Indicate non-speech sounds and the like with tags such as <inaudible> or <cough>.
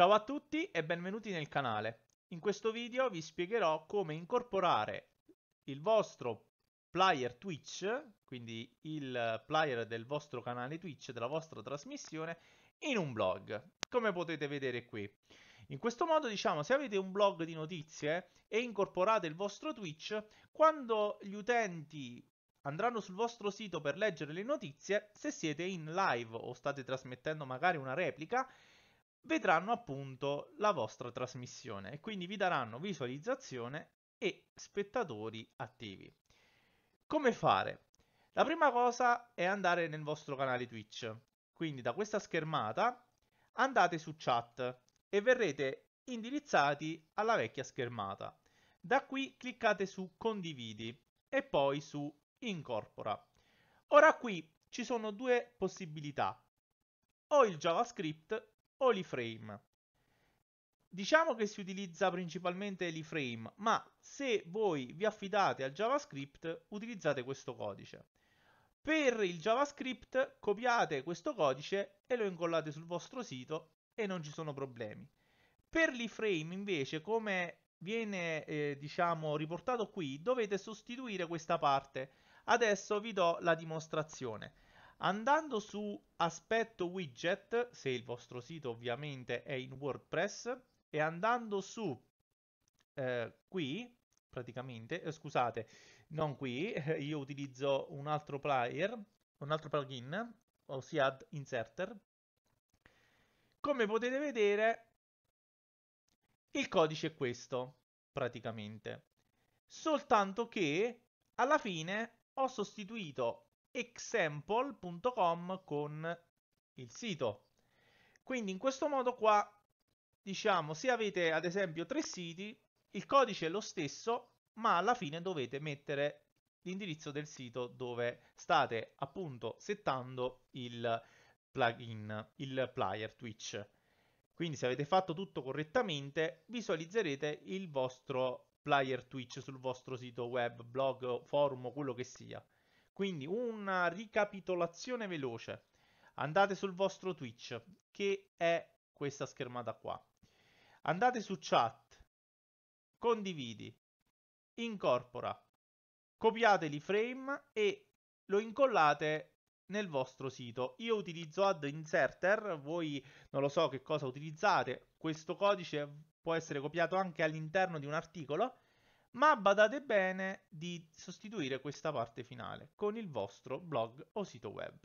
Ciao a tutti e benvenuti nel canale. In questo video vi spiegherò come incorporare il vostro player Twitch, quindi il player del vostro canale Twitch, della vostra trasmissione, in un blog, come potete vedere qui. In questo modo, diciamo, se avete un blog di notizie e incorporate il vostro Twitch, quando gli utenti andranno sul vostro sito per leggere le notizie, se siete in live o state trasmettendo magari una replica, vedranno appunto la vostra trasmissione e quindi vi daranno visualizzazione e spettatori attivi. Come fare? La prima cosa è andare nel vostro canale Twitch, quindi da questa schermata andate su chat e verrete indirizzati alla vecchia schermata. Da qui cliccate su condividi e poi su incorpora. Ora qui ci sono due possibilità, o il JavaScript Oliframe. Diciamo che si utilizza principalmente l'iframe, ma se voi vi affidate al JavaScript utilizzate questo codice. Per il JavaScript copiate questo codice e lo incollate sul vostro sito e non ci sono problemi. Per l'iframe invece, come viene eh, diciamo riportato qui, dovete sostituire questa parte. Adesso vi do la dimostrazione. Andando su aspetto widget, se il vostro sito ovviamente è in WordPress, e andando su eh, qui, praticamente, eh, scusate, non qui, <laughs> io utilizzo un altro player, un altro plugin, ossia Ad Inserter. Come potete vedere, il codice è questo, praticamente. Soltanto che alla fine ho sostituito example.com con il sito. Quindi in questo modo qua, diciamo, se avete ad esempio tre siti, il codice è lo stesso, ma alla fine dovete mettere l'indirizzo del sito dove state appunto settando il plugin, il player Twitch. Quindi se avete fatto tutto correttamente, visualizzerete il vostro player Twitch sul vostro sito web, blog, forum o quello che sia. Quindi una ricapitolazione veloce. Andate sul vostro Twitch, che è questa schermata qua. Andate su chat, condividi, incorpora, copiate i frame e lo incollate nel vostro sito. Io utilizzo add Inserter, voi non lo so che cosa utilizzate, questo codice può essere copiato anche all'interno di un articolo ma badate bene di sostituire questa parte finale con il vostro blog o sito web.